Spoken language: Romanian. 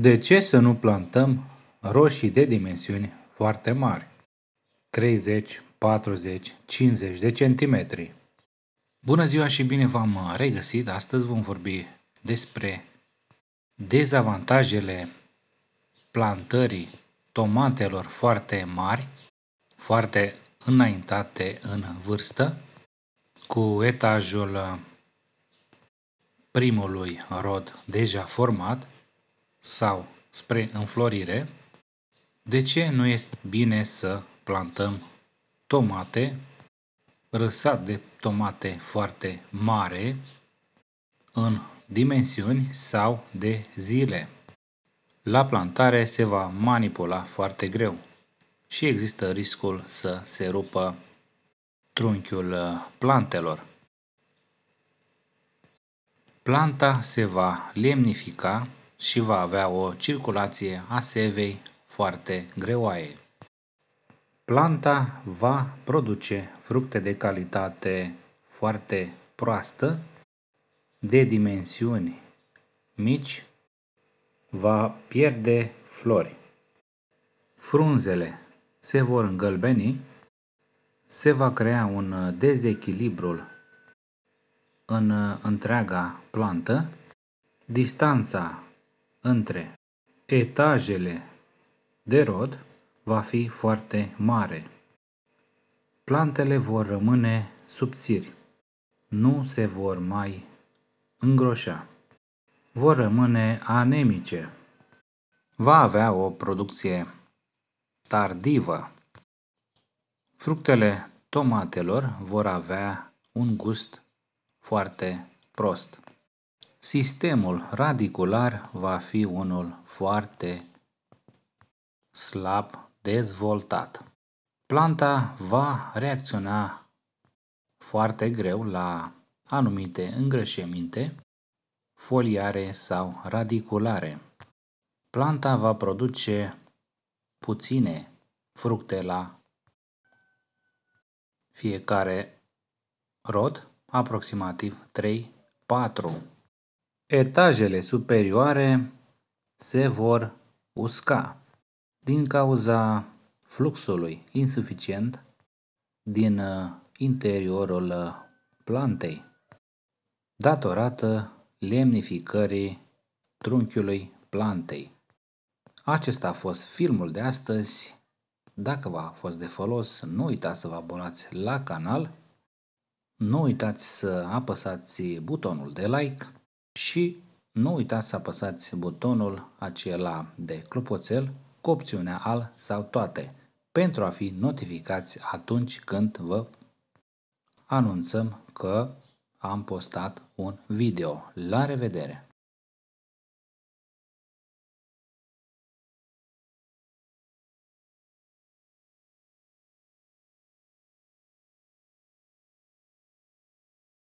De ce să nu plantăm roșii de dimensiuni foarte mari? 30, 40, 50 de centimetri. Bună ziua și bine v-am regăsit! Astăzi vom vorbi despre dezavantajele plantării tomatelor foarte mari, foarte înaintate în vârstă, cu etajul primului rod deja format, sau spre înflorire, de ce nu este bine să plantăm tomate, răsat de tomate foarte mare, în dimensiuni sau de zile? La plantare se va manipula foarte greu și există riscul să se rupă trunchiul uh, plantelor. Planta se va lemnifica și va avea o circulație a sevei foarte greoaie. Planta va produce fructe de calitate foarte proastă, de dimensiuni mici, va pierde flori. Frunzele se vor îngălbeni, se va crea un dezechilibru în întreaga plantă, distanța între etajele de rod va fi foarte mare. Plantele vor rămâne subțiri, nu se vor mai îngroșa. Vor rămâne anemice. Va avea o producție tardivă. Fructele tomatelor vor avea un gust foarte prost. Sistemul radicular va fi unul foarte slab dezvoltat. Planta va reacționa foarte greu la anumite îngrășeminte foliare sau radiculare. Planta va produce puține fructe la fiecare rod, aproximativ 3-4. Etajele superioare se vor usca din cauza fluxului insuficient din uh, interiorul uh, plantei, datorată lemnificării trunchiului plantei. Acesta a fost filmul de astăzi. Dacă v-a fost de folos, nu uitați să vă abonați la canal, nu uitați să apăsați butonul de like, și nu uitați să apăsați butonul acela de clopoțel cu opțiunea al sau toate pentru a fi notificați atunci când vă anunțăm că am postat un video. La revedere!